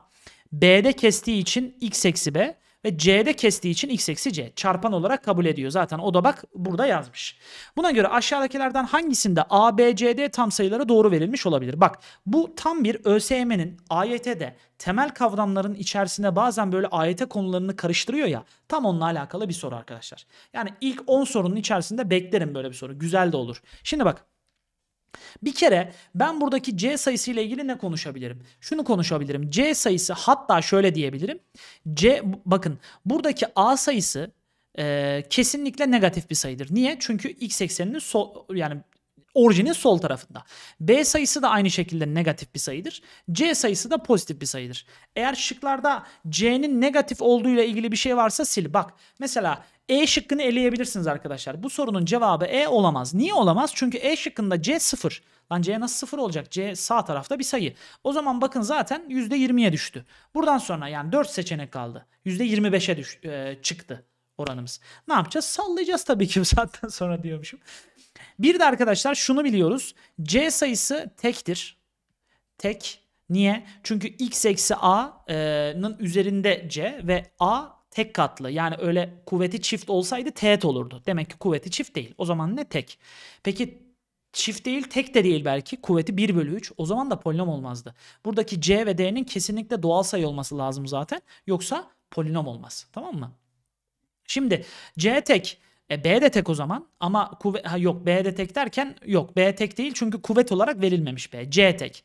b'de kestiği için x eksi b. Ve C'de kestiği için x eksi C çarpan olarak kabul ediyor. Zaten o da bak burada yazmış. Buna göre aşağıdakilerden hangisinde A, B, C, D tam sayıları doğru verilmiş olabilir? Bak bu tam bir ÖSYM'nin AYT'de temel kavramların içerisinde bazen böyle AYT konularını karıştırıyor ya. Tam onunla alakalı bir soru arkadaşlar. Yani ilk 10 sorunun içerisinde beklerim böyle bir soru. Güzel de olur. Şimdi bak bir kere ben buradaki C sayısı ile ilgili ne konuşabilirim? Şunu konuşabilirim. C sayısı hatta şöyle diyebilirim. C bakın buradaki A sayısı e, kesinlikle negatif bir sayıdır. Niye? Çünkü x ekseninin sol yani orijinin sol tarafında. B sayısı da aynı şekilde negatif bir sayıdır. C sayısı da pozitif bir sayıdır. Eğer şıklarda C'nin negatif olduğu ile ilgili bir şey varsa sil. Bak mesela E şıkkını eleyebilirsiniz arkadaşlar. Bu sorunun cevabı E olamaz. Niye olamaz? Çünkü E şıkkında C sıfır. Lan C nasıl sıfır olacak? C sağ tarafta bir sayı. O zaman bakın zaten %20'ye düştü. Buradan sonra yani 4 seçenek kaldı. %25'e düş- e, çıktı oranımız. Ne yapacağız? Sallayacağız tabii ki bu saatten sonra diyormuşum. Bir de arkadaşlar şunu biliyoruz. C sayısı tektir. Tek. Niye? Çünkü x eksi a'nın e, üzerinde c ve a tek katlı. Yani öyle kuvveti çift olsaydı teğet olurdu. Demek ki kuvveti çift değil. O zaman ne tek? Peki çift değil tek de değil belki kuvveti 1 bölü 3 o zaman da polinom olmazdı. Buradaki c ve d'nin kesinlikle doğal sayı olması lazım zaten yoksa polinom olmaz tamam mı? Şimdi c tek e B de tek o zaman ama kuvvet yok B de tek derken yok B tek değil çünkü kuvvet olarak verilmemiş B. C tek.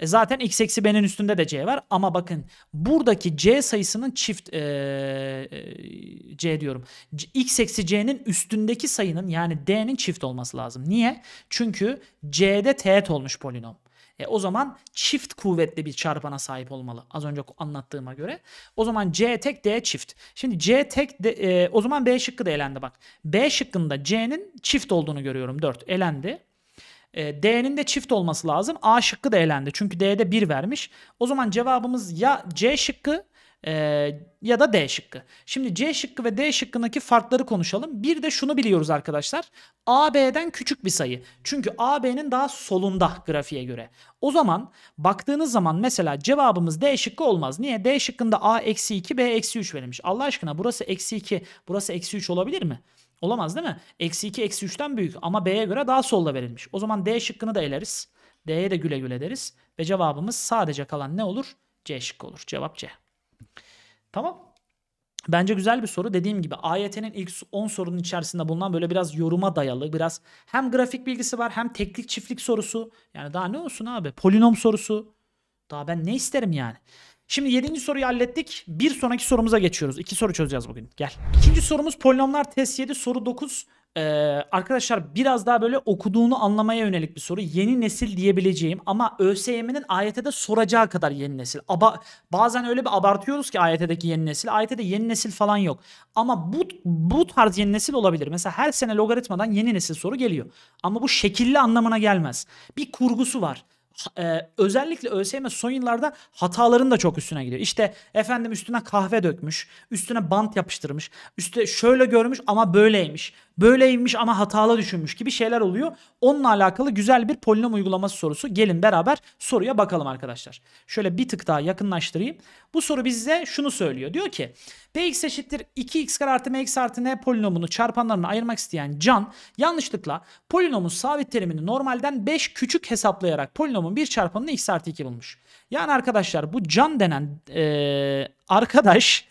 E zaten x eksi b'nin üstünde de c var ama bakın buradaki c sayısının çift e, e, c diyorum. C, x eksi c'nin üstündeki sayının yani d'nin çift olması lazım. Niye? Çünkü c'de teğet olmuş polinom. E, o zaman çift kuvvetli bir çarpana sahip olmalı. Az önce anlattığıma göre. O zaman C tek D çift. Şimdi C tek de, e, o zaman B şıkkı da elendi bak. B şıkkında C'nin çift olduğunu görüyorum. 4 elendi. E, D'nin de çift olması lazım. A şıkkı da elendi. Çünkü D'de 1 vermiş. O zaman cevabımız ya C şıkkı e, ya da D şıkkı. Şimdi C şıkkı ve D şıkkındaki farkları konuşalım. Bir de şunu biliyoruz arkadaşlar. AB'den küçük bir sayı. Çünkü AB'nin daha solunda grafiğe göre. O zaman baktığınız zaman mesela cevabımız D şıkkı olmaz. Niye? D şıkkında A eksi 2, B eksi 3 verilmiş. Allah aşkına burası eksi 2, burası eksi 3 olabilir mi? Olamaz değil mi? Eksi 2, eksi 3'ten büyük ama B'ye göre daha solda verilmiş. O zaman D şıkkını da eleriz. D'ye de güle güle deriz. Ve cevabımız sadece kalan ne olur? C şıkkı olur. Cevap C. Tamam. Bence güzel bir soru. Dediğim gibi AYT'nin ilk 10 sorunun içerisinde bulunan böyle biraz yoruma dayalı, biraz hem grafik bilgisi var hem teklik çiftlik sorusu. Yani daha ne olsun abi? Polinom sorusu. Daha ben ne isterim yani? Şimdi 7. soruyu hallettik. Bir sonraki sorumuza geçiyoruz. İki soru çözeceğiz bugün. Gel. İkinci sorumuz polinomlar test 7 soru 9. Ee, arkadaşlar biraz daha böyle okuduğunu anlamaya yönelik bir soru. Yeni nesil diyebileceğim ama ÖSYM'nin AYT'de soracağı kadar yeni nesil. Aba, bazen öyle bir abartıyoruz ki AYT'deki yeni nesil. AYT'de yeni nesil falan yok. Ama bu, bu tarz yeni nesil olabilir. Mesela her sene logaritmadan yeni nesil soru geliyor. Ama bu şekilli anlamına gelmez. Bir kurgusu var ee, özellikle ÖSYM son yıllarda hataların da çok üstüne gidiyor. İşte efendim üstüne kahve dökmüş, üstüne bant yapıştırmış, üstüne şöyle görmüş ama böyleymiş böyleymiş ama hatalı düşünmüş gibi şeyler oluyor. Onunla alakalı güzel bir polinom uygulaması sorusu. Gelin beraber soruya bakalım arkadaşlar. Şöyle bir tık daha yakınlaştırayım. Bu soru bize şunu söylüyor. Diyor ki px eşittir 2x kare artı mx artı n polinomunu çarpanlarına ayırmak isteyen Can yanlışlıkla polinomun sabit terimini normalden 5 küçük hesaplayarak polinomun bir çarpanını x artı 2 bulmuş. Yani arkadaşlar bu Can denen ee, arkadaş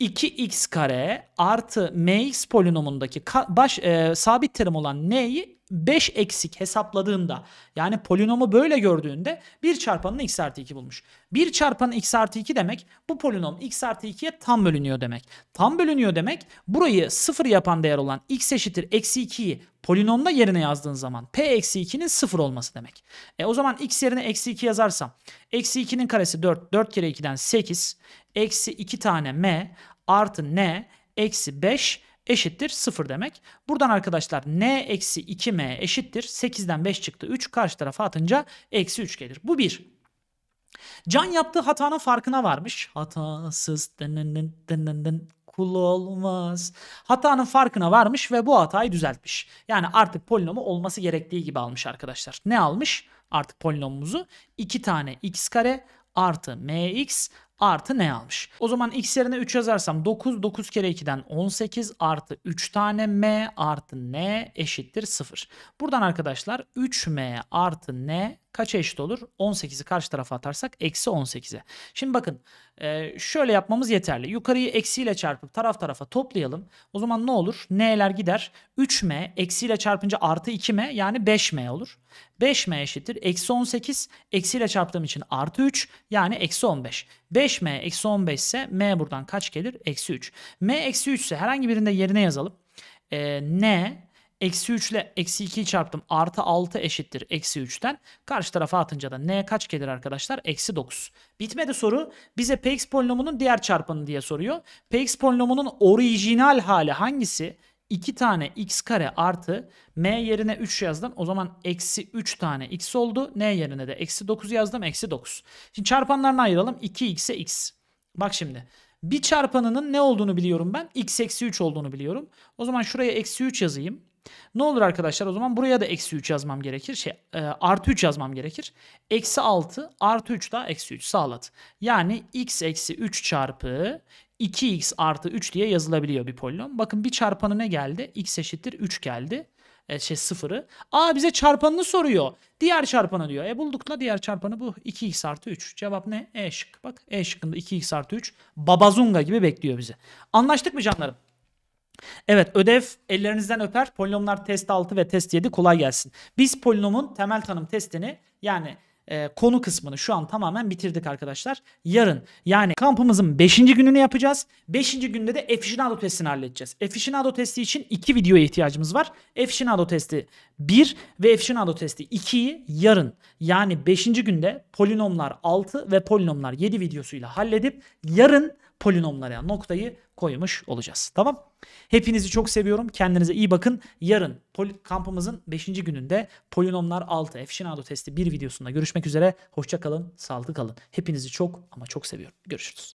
2x kare artı mx polinomundaki baş e, sabit terim olan n'yi 5 eksik hesapladığında yani polinomu böyle gördüğünde 1 çarpanın x artı 2 bulmuş. 1 çarpanın x artı 2 demek bu polinom x artı 2'ye tam bölünüyor demek. Tam bölünüyor demek burayı 0 yapan değer olan x eşittir eksi 2'yi polinomda yerine yazdığın zaman p eksi 2'nin 0 olması demek. E o zaman x yerine eksi 2 yazarsam eksi 2'nin karesi 4 4 kere 2'den 8 eksi 2 tane m artı n eksi 5 eşittir 0 demek. Buradan arkadaşlar n eksi 2m eşittir. 8'den 5 çıktı 3 karşı tarafa atınca eksi 3 gelir. Bu 1. Can yaptığı hatanın farkına varmış. Hatasız dınının dınının kul olmaz. Hatanın farkına varmış ve bu hatayı düzeltmiş. Yani artık polinomu olması gerektiği gibi almış arkadaşlar. Ne almış? Artık polinomumuzu 2 tane x kare artı mx artı ne almış? O zaman x yerine 3 yazarsam 9 9 kere 2'den 18 artı 3 tane m artı n eşittir 0. Buradan arkadaşlar 3m artı n kaça eşit olur? 18'i karşı tarafa atarsak eksi 18'e. Şimdi bakın ee, şöyle yapmamız yeterli. Yukarıyı eksiyle çarpıp taraf tarafa toplayalım. O zaman ne olur? N'ler gider. 3M eksiyle çarpınca artı 2M yani 5M olur. 5M eşittir. Eksi 18 eksiyle çarptığım için artı 3 yani eksi 15. 5M eksi 15 ise M buradan kaç gelir? Eksi 3. M eksi 3 ise herhangi birinde yerine yazalım. Ee, N Eksi 3 ile eksi 2'yi çarptım. Artı 6 eşittir eksi 3'ten. Karşı tarafa atınca da n kaç gelir arkadaşlar? Eksi 9. Bitmedi soru. Bize px polinomunun diğer çarpanı diye soruyor. px polinomunun orijinal hali hangisi? 2 tane x kare artı m yerine 3 yazdım. O zaman eksi 3 tane x oldu. n yerine de eksi 9 yazdım. Eksi 9. Şimdi çarpanlarını ayıralım. 2x'e x. Bak şimdi. Bir çarpanının ne olduğunu biliyorum ben. x eksi 3 olduğunu biliyorum. O zaman şuraya eksi 3 yazayım. Ne olur arkadaşlar o zaman buraya da eksi 3 yazmam gerekir. Şey, e, artı 3 yazmam gerekir. Eksi 6 artı 3 daha eksi 3 sağladı. Yani x eksi 3 çarpı 2x artı 3 diye yazılabiliyor bir polinom. Bakın bir çarpanı ne geldi? x eşittir 3 geldi. E, şey sıfırı. Aa bize çarpanını soruyor. Diğer çarpanı diyor. E buldukla diğer çarpanı bu. 2x artı 3. Cevap ne? E şık. Bak E şıkkında 2x artı 3. Babazunga gibi bekliyor bizi. Anlaştık mı canlarım? Evet ödev ellerinizden öper. Polinomlar test 6 ve test 7 kolay gelsin. Biz polinomun temel tanım testini yani e, konu kısmını şu an tamamen bitirdik arkadaşlar. Yarın yani kampımızın 5. gününü yapacağız. 5. günde de efficienado testini halledeceğiz. Efficienado testi için 2 videoya ihtiyacımız var. Efficienado testi 1 ve efficienado testi 2'yi yarın yani 5. günde polinomlar 6 ve polinomlar 7 videosuyla halledip yarın polinomlara yani noktayı koymuş olacağız. Tamam. Hepinizi çok seviyorum. Kendinize iyi bakın. Yarın kampımızın 5. gününde polinomlar 6 Efşinado testi 1 videosunda görüşmek üzere. Hoşça kalın. Sağlıklı kalın. Hepinizi çok ama çok seviyorum. Görüşürüz.